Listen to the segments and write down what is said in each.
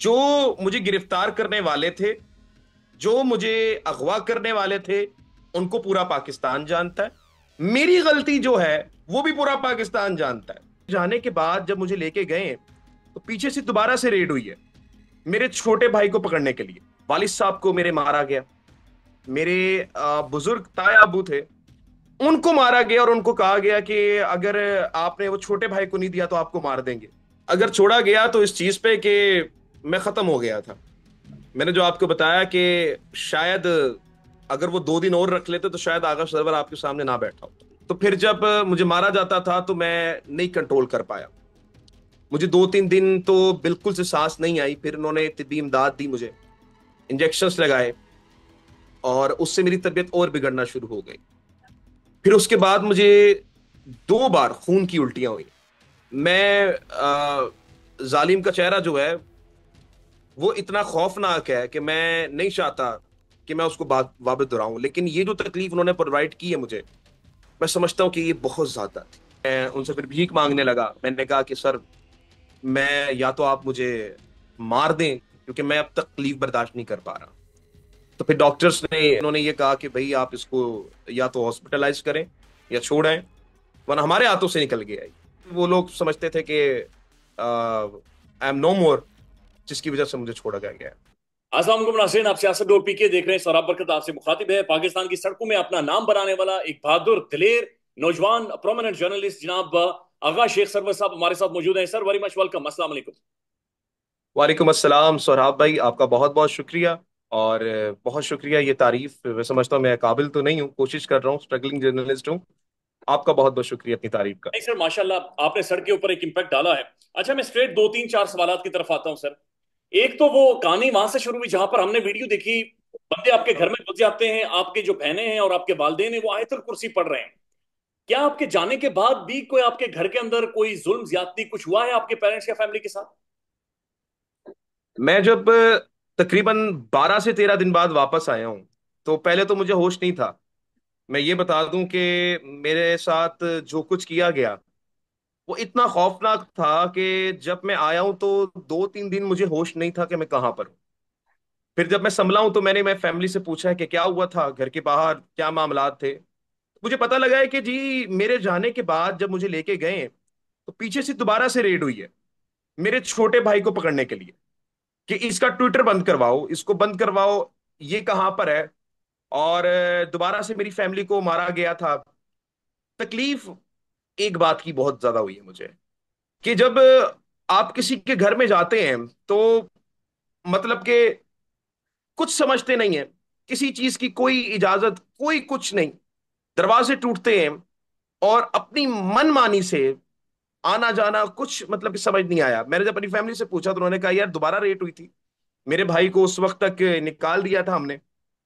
जो मुझे गिरफ्तार करने वाले थे जो मुझे अगवा करने वाले थे उनको पूरा पाकिस्तान जानता है मेरी गलती जो है वो भी पूरा पाकिस्तान जानता है जाने के बाद जब मुझे लेके गए तो पीछे से दोबारा से रेड हुई है मेरे छोटे भाई को पकड़ने के लिए वालिद साहब को मेरे मारा गया मेरे बुजुर्ग ताया अबू थे उनको मारा गया और उनको कहा गया कि अगर आपने वो छोटे भाई को नहीं दिया तो आपको मार देंगे अगर छोड़ा गया तो इस चीज पे कि मैं ख़त्म हो गया था मैंने जो आपको बताया कि शायद अगर वो दो दिन और रख लेते तो शायद आगा सरवर आपके सामने ना बैठा हो तो फिर जब मुझे मारा जाता था तो मैं नहीं कंट्रोल कर पाया मुझे दो तीन दिन तो बिल्कुल से सांस नहीं आई फिर उन्होंने तबी इमदाद दी मुझे इंजेक्शंस लगाए और उससे मेरी तबीयत और बिगड़ना शुरू हो गई फिर उसके बाद मुझे दो बार खून की उल्टियाँ हुई मैं आ, जालिम का चेहरा जो है वो इतना खौफनाक है कि मैं नहीं चाहता कि मैं उसको बात वापस दोहराऊं लेकिन ये जो तकलीफ उन्होंने प्रोवाइड की है मुझे मैं समझता हूँ कि ये बहुत ज़्यादा थी मैं उनसे फिर भीख मांगने लगा मैंने कहा कि सर मैं या तो आप मुझे मार दें क्योंकि मैं अब तकलीफ बर्दाश्त नहीं कर पा रहा तो फिर डॉक्टर्स ने उन्होंने ये कहा कि भाई आप इसको या तो हॉस्पिटलाइज करें या छोड़ें वरना हमारे हाथों से निकल गया वो लोग समझते थे कि आई एम नो मोर जिसकी वजह से मुझे छोड़ा गया गया असलम नासरीन आप सियासत डोर पी के देख रहे हैं सौरभ बरकत आपसे मुखातिब है पाकिस्तान की सड़कों में अपना नाम बनाने वाला एक बहादुर दिलेर नौजवान प्रोमिनेंट जर्नलिस्ट जनाब आगा शेख सरवर साहब हमारे साथ मौजूद हैं सर वेरी मच वेलकम अस्सलाम वालेकुम वालेकुम अस्सलाम भाई आपका बहुत बहुत शुक्रिया और बहुत शुक्रिया ये तारीफ मैं समझता हूँ मैं काबिल तो नहीं हूँ कोशिश कर रहा हूँ स्ट्रगलिंग जर्नलिस्ट हूँ आपका बहुत बहुत शुक्रिया अपनी तारीफ का नहीं सर माशाल्लाह आपने सड़क के ऊपर एक इम्पैक्ट डाला है अच्छा मैं स्ट्रेट दो तीन चार सवाल की तरफ आता हूँ सर एक तो वो कहानी वहां से शुरू हुई जहां पर हमने वीडियो देखी बंदे आपके घर में घुस जाते हैं आपके जो बहने हैं और आपके वालदे हैं वो आयतुल कुर्सी पढ़ रहे हैं क्या आपके जाने के बाद भी कोई आपके घर के अंदर कोई जुल्म ज्यादती कुछ हुआ है आपके पेरेंट्स या फैमिली के साथ मैं जब तकरीबन 12 से 13 दिन बाद वापस आया हूं तो पहले तो मुझे होश नहीं था मैं ये बता दूं कि मेरे साथ जो कुछ किया गया वो इतना खौफनाक था कि जब मैं आया हूं तो दो तीन दिन मुझे होश नहीं था कि मैं कहां पर हूं फिर जब मैं संभला हूं तो मैंने मैं फैमिली से पूछा है कि क्या हुआ था घर के बाहर क्या मामला थे मुझे पता लगा है कि जी मेरे जाने के बाद जब मुझे लेके गए तो पीछे से दोबारा से रेड हुई है मेरे छोटे भाई को पकड़ने के लिए कि इसका ट्विटर बंद करवाओ इसको बंद करवाओ ये कहाँ पर है और दोबारा से मेरी फैमिली को मारा गया था तकलीफ एक बात की बहुत ज्यादा हुई है मुझे कि जब आप किसी के घर में जाते हैं तो मतलब के कुछ समझते नहीं है किसी चीज की कोई इजाजत कोई कुछ नहीं दरवाजे टूटते हैं और अपनी मनमानी से आना जाना कुछ मतलब समझ नहीं आया मैंने जब अपनी फैमिली से पूछा तो उन्होंने कहा यार दोबारा रेट हुई थी मेरे भाई को उस वक्त तक निकाल दिया था हमने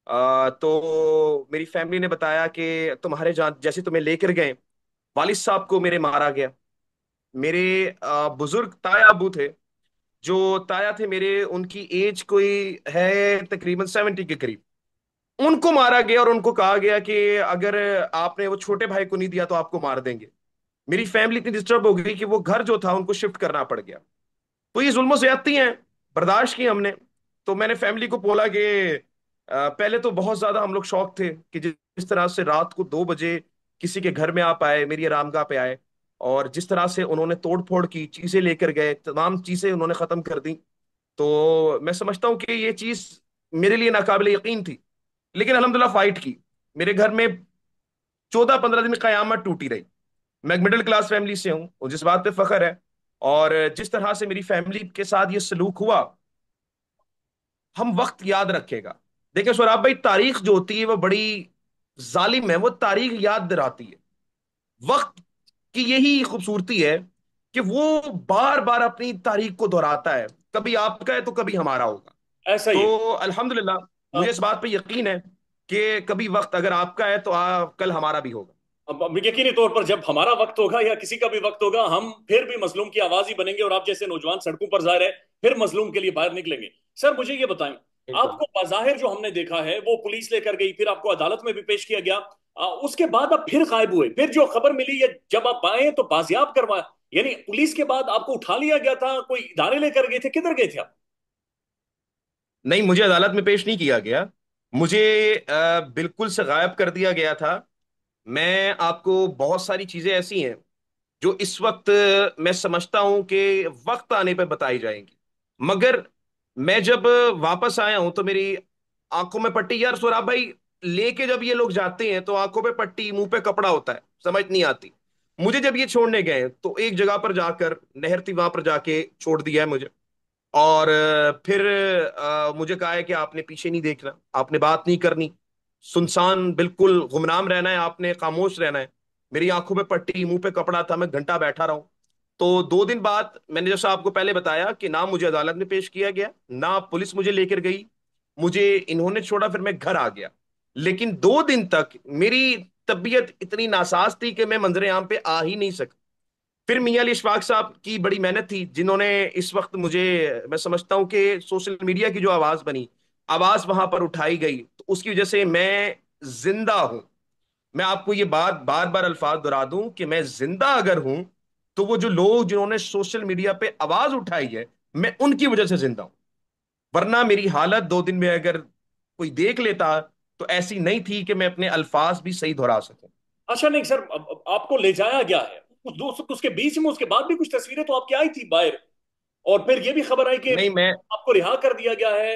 आ, तो मेरी फैमिली ने बताया कि तुम्हारे जहाँ जैसे तुम्हें लेकर गए वालिद साहब को मेरे मारा गया मेरे बुजुर्ग ताया अबू थे जो ताया थे मेरे उनकी एज कोई है तकरीबन सेवेंटी के करीब उनको मारा गया और उनको कहा गया कि अगर आपने वो छोटे भाई को नहीं दिया तो आपको मार देंगे मेरी फैमिली इतनी डिस्टर्ब हो गई कि वो घर जो था उनको शिफ्ट करना पड़ गया तो ये जुल्म ज्यादती हैं बर्दाश्त की हमने तो मैंने फैमिली को बोला कि पहले तो बहुत ज्यादा हम लोग शौक थे कि जिस तरह से रात को दो बजे किसी के घर में आप आए मेरी आरामगाह पे आए और जिस तरह से उन्होंने तोड़ फोड़ की चीजें लेकर गए तमाम चीजें उन्होंने खत्म कर दी तो मैं समझता हूँ कि ये चीज मेरे लिए नाकबिल यकीन थी लेकिन अलहमदिल्ला फाइट की मेरे घर में चौदह पंद्रह दिन कयामत टूटी रही मैं मिडिल क्लास फैमिली से हूँ जिस बात पे फख्र है और जिस तरह से मेरी फैमिली के साथ ये सलूक हुआ हम वक्त याद रखेगा देखिए सौराब भाई तारीख जो होती है वह बड़ी जालिम है वो तारीख याद दिलाती है वक्त की यही खूबसूरती है कि वो बार बार अपनी तारीख को दोहराता है कभी आपका है तो कभी हमारा होगा ऐसा ही तो अल्हम्दुलिल्लाह मुझे इस बात पे यकीन है कि कभी वक्त अगर आपका है तो आप कल हमारा भी होगा यकीनी तौर पर जब हमारा वक्त होगा या किसी का भी वक्त होगा हम फिर भी मजलूम की आवाज ही बनेंगे और आप जैसे नौजवान सड़कों पर जाहिर है फिर मजलूम के लिए बाहर निकलेंगे सर मुझे ये बताएं आपको बाजाहिर जो हमने देखा है वो पुलिस लेकर गई फिर आपको अदालत में भी पेश किया गया आ, उसके बाद आप फिर गायब हुए फिर जो खबर मिली या जब आप आए तो बाजियाब करवा यानी पुलिस के बाद आपको उठा लिया गया था कोई इदारे लेकर गए थे किधर गए थे आप नहीं मुझे अदालत में पेश नहीं किया गया मुझे आ, बिल्कुल से गायब कर दिया गया था मैं आपको बहुत सारी चीजें ऐसी हैं जो इस वक्त मैं समझता हूं कि वक्त आने पर बताई जाएंगी मगर मैं जब वापस आया हूं तो मेरी आंखों में पट्टी यार सोराब भाई लेके जब ये लोग जाते हैं तो आंखों पे पट्टी मुंह पे कपड़ा होता है समझ नहीं आती मुझे जब ये छोड़ने गए तो एक जगह पर जाकर नहर थी वहां पर जाके छोड़ दिया है मुझे और फिर आ, मुझे कहा है कि आपने पीछे नहीं देखना आपने बात नहीं करनी सुनसान बिल्कुल गुमनाम रहना है आपने खामोश रहना है मेरी आंखों पे पट्टी मुंह पे कपड़ा था मैं घंटा बैठा रहा हूं तो दो दिन बाद मैंने जैसा आपको पहले बताया कि ना मुझे अदालत में पेश किया गया ना पुलिस मुझे लेकर गई मुझे इन्होंने छोड़ा फिर मैं घर आ गया लेकिन दो दिन तक मेरी तबीयत इतनी नासाज थी कि मैं मंजर आम पे आ ही नहीं सका फिर मियाँ अली इशफाक साहब की बड़ी मेहनत थी जिन्होंने इस वक्त मुझे मैं समझता हूँ कि सोशल मीडिया की जो आवाज़ बनी आवाज़ वहां पर उठाई गई तो उसकी वजह से मैं जिंदा हूँ मैं आपको ये बात बार बार अल्फाज दोहरा दूं कि मैं जिंदा अगर हूँ तो वो जो लोग जिन्होंने सोशल मीडिया पे आवाज उठाई है मैं उनकी वजह से जिंदा हूं वरना मेरी हालत दो दिन में अगर कोई देख लेता तो ऐसी नहीं थी कि मैं अपने अल्फाज भी सही दोहरा सकूं अच्छा नहीं सर आपको ले जाया गया है कुछ दोस्तों उसके बीच में उसके बाद भी कुछ तस्वीरें तो आपकी आई थी बाहर और फिर ये भी खबर आई कि नहीं मैं आपको रिहा कर दिया गया है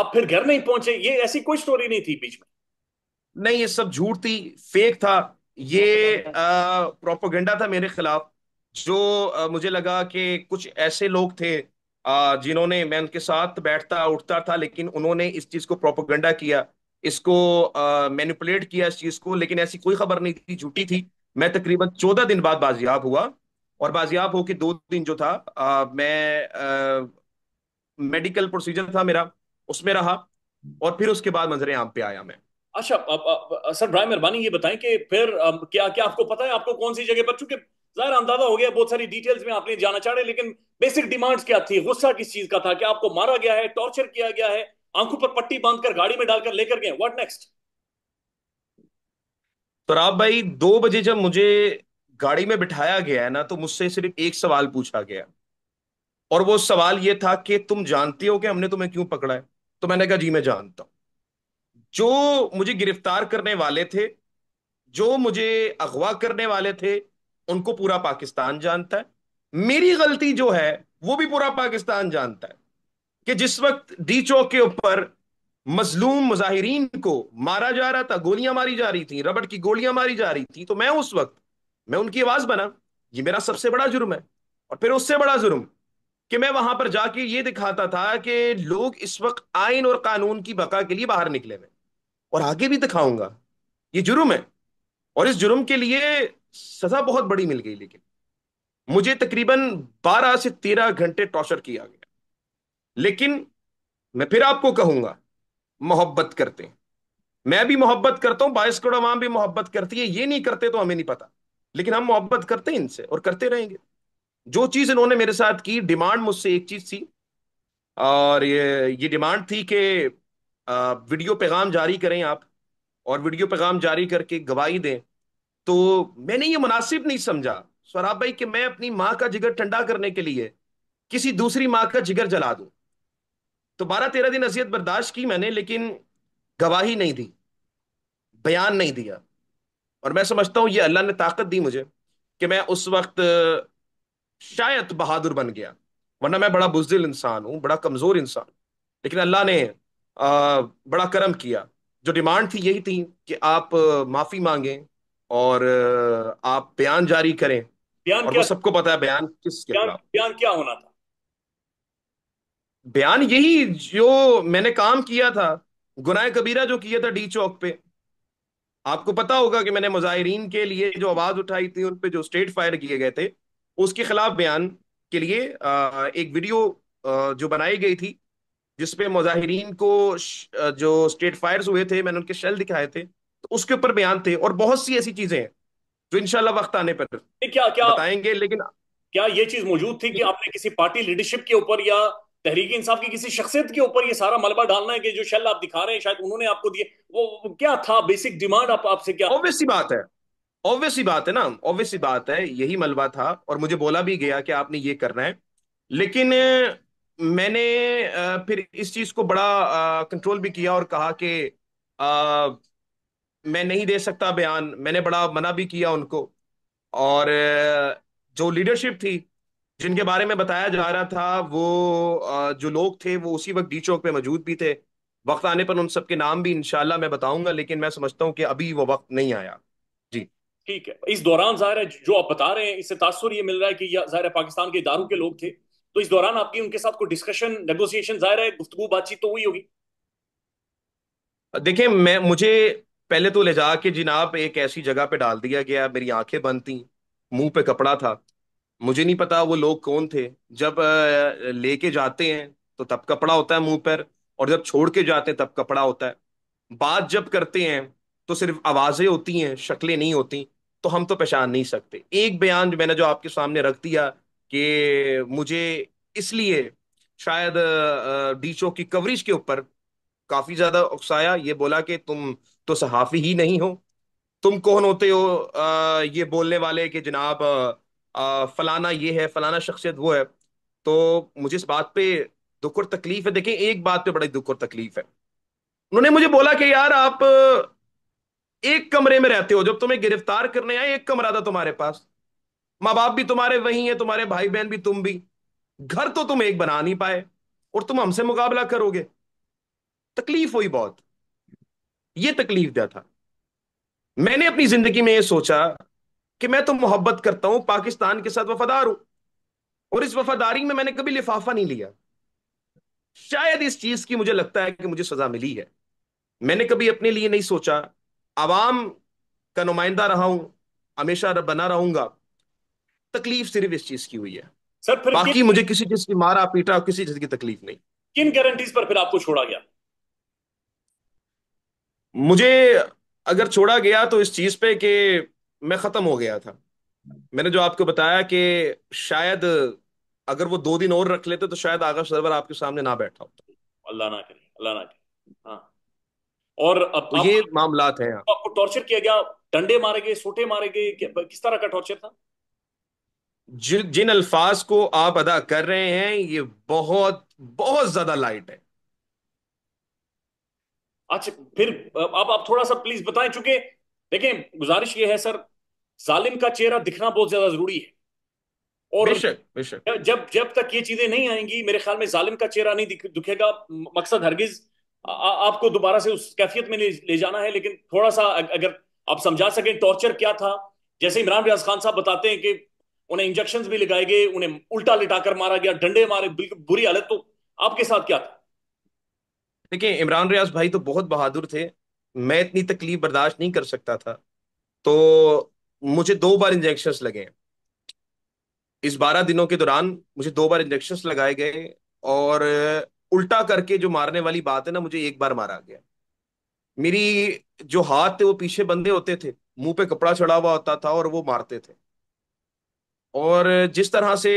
आप फिर घर नहीं पहुंचे ये ऐसी कोई स्टोरी नहीं थी बीच में नहीं ये सब झूठ थी फेक था ये प्रोपोगेंडा अच्छा, अच्छा, अच्छा। था मेरे खिलाफ जो मुझे लगा कि कुछ ऐसे लोग थे जिन्होंने मैं उनके साथ बैठता उठता था लेकिन उन्होंने इस चीज़ को प्रोपोगंडा किया इसको मैनिपुलेट किया इस चीज़ को लेकिन ऐसी कोई खबर नहीं थी झूठी थी मैं तकरीबन चौदह दिन बाद बाजियाब हुआ और बाजियाब होके दो दिन जो था आ, मैं आ, मेडिकल प्रोसीजर था मेरा उसमें रहा और फिर उसके बाद मंजरे आम पे आया मैं अच्छा सर ब्राय मेहरबानी ये बताएं कि फिर आ, क्या क्या आपको पता है आपको कौन सी जगह पर चूंकि जाहिर अंदाजा हो गया बहुत सारी डिटेल्स में आपने जाना चाह रहे लेकिन बेसिक डिमांड्स क्या थी गुस्सा किस चीज का था कि आपको मारा गया है टॉर्चर किया गया है आंखों पर पट्टी बांधकर गाड़ी में डालकर लेकर गए व्हाट नेक्स्ट तो आप भाई दो बजे जब मुझे गाड़ी में बिठाया गया है ना तो मुझसे सिर्फ एक सवाल पूछा गया और वो सवाल ये था कि तुम जानते हो कि हमने तुम्हें क्यों पकड़ा है तो मैंने कहा जी मैं जानता हूं जो मुझे गिरफ्तार करने वाले थे जो मुझे अगवा करने वाले थे उनको पूरा पाकिस्तान जानता है मेरी गलती जो है वो भी पूरा पाकिस्तान जानता है कि जिस वक्त डी चौक के ऊपर मजलूम मुजाहरीन को मारा जा रहा था गोलियां मारी जा रही थी रबड़ की गोलियां मारी जा रही थी तो मैं उस वक्त मैं उनकी आवाज बना ये मेरा सबसे बड़ा जुर्म है और फिर उससे बड़ा जुर्म कि मैं वहां पर जाके ये दिखाता था कि लोग इस वक्त आइन और कानून की बका के लिए बाहर निकले हुए और आगे भी दिखाऊंगा ये जुर्म है और इस जुर्म के लिए सजा बहुत बड़ी मिल गई लेकिन मुझे तकरीबन 12 से 13 घंटे टॉर्चर किया गया लेकिन मैं फिर आपको कहूंगा मोहब्बत करते हैं मैं भी मोहब्बत करता हूं बाईस करोड़ अवाम भी मोहब्बत करती है ये नहीं करते तो हमें नहीं पता लेकिन हम मोहब्बत करते हैं इनसे और करते रहेंगे जो चीज इन्होंने मेरे साथ की डिमांड मुझसे एक चीज थी और ये ये डिमांड थी कि वीडियो पैगाम जारी करें आप और वीडियो पैगाम जारी करके गवाही दें तो मैंने ये मुनासिब नहीं समझा स्वराब भाई कि मैं अपनी माँ का जिगर ठंडा करने के लिए किसी दूसरी माँ का जिगर जला दूं तो बारह तेरह दिन अजियत बर्दाश्त की मैंने लेकिन गवाही नहीं दी बयान नहीं दिया और मैं समझता हूं ये अल्लाह ने ताकत दी मुझे कि मैं उस वक्त शायद बहादुर बन गया वरना मैं बड़ा बुजदिल इंसान हूं बड़ा कमज़ोर इंसान लेकिन अल्लाह ने आ, बड़ा करम किया जो डिमांड थी यही थी कि आप माफ़ी मांगें और आप बयान जारी करें बयान और क्या सबको पता है बयान किस बयान, बयान क्या होना था बयान यही जो मैंने काम किया था गुनाह कबीरा जो किया था डी चौक पे आपको पता होगा कि मैंने मुजाहरीन के लिए जो आवाज उठाई थी उन पे जो स्टेट फायर किए गए थे उसके खिलाफ बयान के लिए एक वीडियो जो बनाई गई थी जिसपे मुजाहरीन को जो स्टेट फायर हुए थे मैंने उनके शेल दिखाए थे तो उसके ऊपर बयान थे और बहुत सी ऐसी चीजें हैं जो इनशाला वक्त आने पर क्या क्या बताएंगे लेकिन क्या ये चीज मौजूद थी कि आपने किसी पार्टी लीडरशिप के ऊपर या तहरीक इंसाफ की किसी शख्सियत के ऊपर ये सारा मलबा डालना है कि जो शल आप दिखा रहे हैं शायद उन्होंने आपको दिए वो क्या था बेसिक डिमांड आप आपसे क्या ऑब्वियस बात है ऑब्वियस बात है ना ऑब्वियस बात है यही मलबा था और मुझे बोला भी गया कि आपने ये करना है लेकिन मैंने फिर इस चीज को बड़ा कंट्रोल भी किया और कहा कि मैं नहीं दे सकता बयान मैंने बड़ा मना भी किया उनको और जो लीडरशिप थी जिनके बारे में बताया जा रहा था वो जो लोग थे वो उसी वक्त डी चौक पे मौजूद भी थे वक्त आने पर उन सबके नाम भी इनशाला मैं बताऊंगा लेकिन मैं समझता हूँ कि अभी वो वक्त नहीं आया जी ठीक है इस दौरान जाहिर है जो आप बता रहे हैं इससे तासुर ये मिल रहा है कि जाहिर है पाकिस्तान के इदारों के लोग थे तो इस दौरान आपकी उनके साथ कोई डिस्कशन नेगोशिएशन जाहिर है गुफ्तु बातचीत तो हुई होगी देखिये मैं मुझे पहले तो ले जाके जिनाब एक ऐसी जगह पे डाल दिया गया मेरी आंखें बंद थी मुंह पे कपड़ा था मुझे नहीं पता वो लोग कौन थे जब लेके जाते हैं तो तब कपड़ा होता है मुंह पर और जब छोड़ के जाते हैं तब कपड़ा होता है बात जब करते हैं तो सिर्फ आवाजें होती हैं शक्लें नहीं होती तो हम तो पहचान नहीं सकते एक बयान मैंने जो आपके सामने रख दिया कि मुझे इसलिए शायद डीचो की कवरेज के ऊपर काफी ज्यादा उकसाया ये बोला कि तुम तो सहाफ़ी ही नहीं हो तुम कौन होते हो आ, ये बोलने वाले कि जनाब फलाना ये है फलाना शख्सियत वो है तो मुझे इस बात पे दुख और तकलीफ है देखें एक बात पे बड़ी दुख और तकलीफ है उन्होंने मुझे बोला कि यार आप एक कमरे में रहते हो जब तुम्हें गिरफ्तार करने आए एक कमरा था तुम्हारे पास माँ बाप भी तुम्हारे वही है तुम्हारे भाई बहन भी तुम भी घर तो तुम एक बना नहीं पाए और तुम हमसे मुकाबला करोगे तकलीफ हुई बहुत ये तकलीफ दिया था मैंने अपनी जिंदगी में ये सोचा कि मैं तो मोहब्बत करता हूं पाकिस्तान के साथ वफादार हूं और इस वफादारी में मैंने कभी लिफाफा नहीं लिया शायद इस चीज की मुझे लगता है कि मुझे सजा मिली है मैंने कभी अपने लिए नहीं सोचा आवाम का नुमाइंदा रहा हूं हमेशा बना रहूंगा तकलीफ सिर्फ इस चीज की हुई है सर फिर बाकी मुझे किसी चीज की मारा पीटा किसी चीज की तकलीफ नहीं किन गारंटीज पर फिर आपको छोड़ा गया मुझे अगर छोड़ा गया तो इस चीज पे कि मैं खत्म हो गया था मैंने जो आपको बताया कि शायद अगर वो दो दिन और रख लेते तो शायद आगा सरवर आपके सामने ना बैठा होता अल्लाह ना करे अल्लाह ना करे हाँ और अब तो ये मामला हैं तो आपको टॉर्चर किया गया डंडे मारे गए सोटे मारे गए किस तरह का टॉर्चर था जिन अल्फाज को आप अदा कर रहे हैं ये बहुत बहुत ज्यादा लाइट है अच्छा फिर आप आप थोड़ा सा प्लीज बताएं चूंकि देखें गुजारिश ये है सर जालिम का चेहरा दिखना बहुत ज्यादा जरूरी है और बेशक बेशक जब जब तक ये चीजें नहीं आएंगी मेरे ख्याल में जालिम का चेहरा नहीं दिखेगा मकसद हरगिज आपको दोबारा से उस कैफियत में ले, ले जाना है लेकिन थोड़ा सा अगर आप समझा सकें टॉर्चर क्या था जैसे इमरान रियाज खान साहब बताते हैं कि उन्हें इंजेक्शन भी लगाए गए उन्हें उल्टा लिटाकर मारा गया डंडे मारे बिल्कुल बुरी हालत तो आपके साथ क्या था देखिए इमरान रियाज भाई तो बहुत बहादुर थे मैं इतनी तकलीफ बर्दाश्त नहीं कर सकता था तो मुझे दो बार इंजेक्शन लगे इस बारह दिनों के दौरान मुझे दो बार इंजेक्शन लगाए गए और उल्टा करके जो मारने वाली बात है ना मुझे एक बार मारा गया मेरी जो हाथ थे वो पीछे बंधे होते थे मुंह पे कपड़ा चढ़ा हुआ होता था और वो मारते थे और जिस तरह से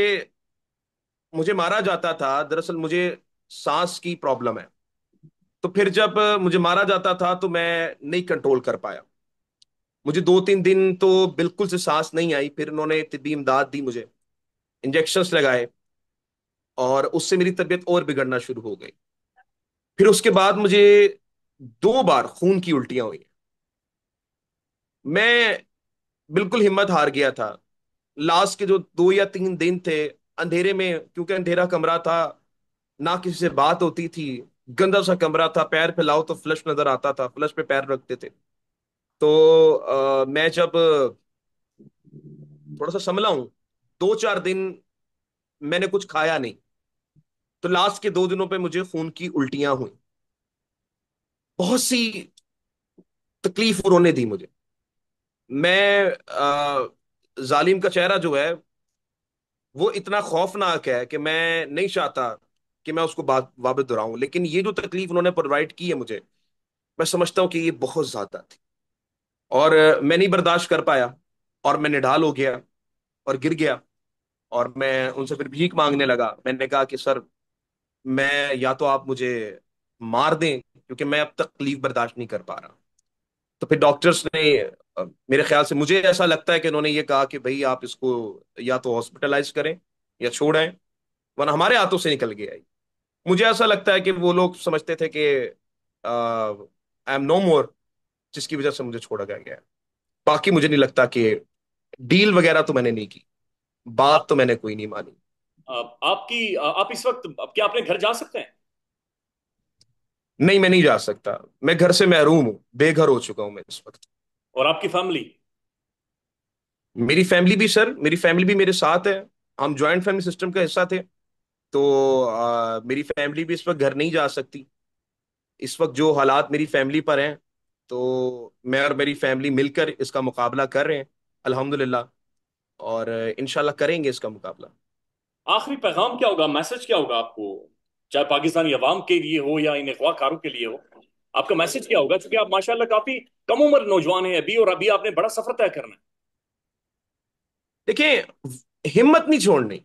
मुझे मारा जाता था दरअसल मुझे सांस की प्रॉब्लम है तो फिर जब मुझे मारा जाता था तो मैं नहीं कंट्रोल कर पाया मुझे दो तीन दिन तो बिल्कुल से सांस नहीं आई फिर उन्होंने तबी इमदाद दी मुझे इंजेक्शंस लगाए और उससे मेरी तबीयत और बिगड़ना शुरू हो गई फिर उसके बाद मुझे दो बार खून की उल्टियां हुई मैं बिल्कुल हिम्मत हार गया था लास्ट के जो दो या तीन दिन थे अंधेरे में क्योंकि अंधेरा कमरा था ना किसी से बात होती थी गंदा सा कमरा था पैर फैलाओ तो फ्लश नजर आता था फ्लश पे पैर रखते थे तो आ, मैं जब थोड़ा सा संभला हूं दो चार दिन मैंने कुछ खाया नहीं तो लास्ट के दो दिनों पे मुझे खून की उल्टियां हुई बहुत सी तकलीफ उन्होंने दी मुझे मैं आ, जालिम का चेहरा जो है वो इतना खौफनाक है कि मैं नहीं चाहता कि मैं उसको वापस दोहराऊं लेकिन ये जो तकलीफ उन्होंने प्रोवाइड की है मुझे मैं समझता हूँ कि ये बहुत ज़्यादा थी और मैं नहीं बर्दाश्त कर पाया और मैं निढाल हो गया और गिर गया और मैं उनसे फिर भीख मांगने लगा मैंने कहा कि सर मैं या तो आप मुझे मार दें क्योंकि मैं अब तकलीफ बर्दाश्त नहीं कर पा रहा तो फिर डॉक्टर्स ने मेरे ख्याल से मुझे ऐसा लगता है कि उन्होंने ये कहा कि भाई आप इसको या तो हॉस्पिटलाइज करें या छोड़ें वरना हमारे हाथों से निकल गया मुझे ऐसा लगता है कि वो लोग समझते थे कि आई एम नो मोर जिसकी वजह से मुझे छोड़ा गया गया बाकी मुझे नहीं लगता कि डील वगैरह तो मैंने नहीं की बात तो मैंने कोई नहीं मानी आपकी आप इस वक्त क्या अपने घर जा सकते हैं नहीं मैं नहीं जा सकता मैं घर से महरूम हूँ बेघर हो चुका हूँ मैं इस वक्त और आपकी फैमिली मेरी फैमिली भी सर मेरी फैमिली भी मेरे साथ है हम ज्वाइंट फैमिली सिस्टम का हिस्सा थे तो आ, मेरी फैमिली भी इस वक्त घर नहीं जा सकती इस वक्त जो हालात मेरी फैमिली पर हैं तो मैं और मेरी फैमिली मिलकर इसका मुकाबला कर रहे हैं अल्हम्दुलिल्लाह और इनशाला करेंगे इसका मुकाबला आखिरी पैगाम क्या होगा मैसेज क्या होगा आपको चाहे पाकिस्तानी अवाम के लिए हो या इन अखवाकारों के लिए हो आपका मैसेज क्या होगा क्योंकि आप माशाल्लाह काफी कम उम्र नौजवान है अभी और अभी आपने बड़ा सफर तय करना है देखिए हिम्मत नहीं छोड़नी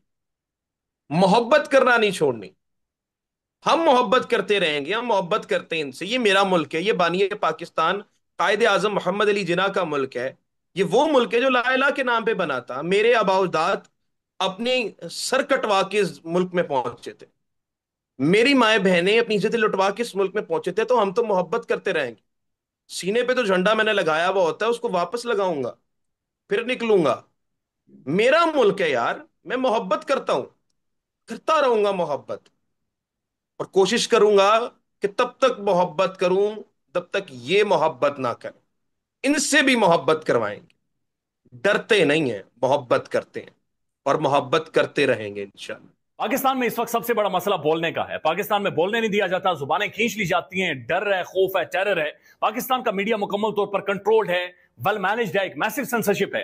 मोहब्बत करना नहीं छोड़नी हम मोहब्बत करते रहेंगे हम मोहब्बत करते हैं इनसे ये मेरा मुल्क है ये बानी पाकिस्तान कायद आजम मोहम्मद अली जिना का मुल्क है ये वो मुल्क है जो लाला के नाम पे बना था मेरे अबाउदात अपने सर कटवा के इस मुल्क में पहुंचे थे मेरी माए बहनें अपनी इज्जत लुटवा के इस मुल्क में पहुंचे थे तो हम तो मोहब्बत करते रहेंगे सीने पे तो झंडा मैंने लगाया हुआ होता है उसको वापस लगाऊंगा फिर निकलूंगा मेरा मुल्क है यार मैं मोहब्बत करता हूं करता रहूंगा मोहब्बत और कोशिश करूंगा कि तब तक मोहब्बत करूं तब तक ये मोहब्बत ना करूं इनसे भी मोहब्बत करवाएंगे डरते नहीं है मोहब्बत करते हैं और मोहब्बत करते रहेंगे इंशाल्लाह पाकिस्तान में इस वक्त सबसे बड़ा मसला बोलने का है पाकिस्तान में बोलने नहीं दिया जाता जुबानें खींच ली जाती हैं डर है खौफ है टेरर है पाकिस्तान का मीडिया मुकम्मल तौर पर कंट्रोल्ड है वेल मैनेज्ड है एक मैसिव सेंसरशिप है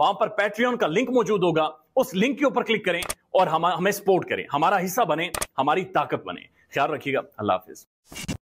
वहां पर पैट्रियन का लिंक मौजूद होगा उस लिंक के ऊपर क्लिक करें और हम हमें सपोर्ट करें हमारा हिस्सा बने हमारी ताकत बने ख्याल रखिएगा अल्लाह हाफिज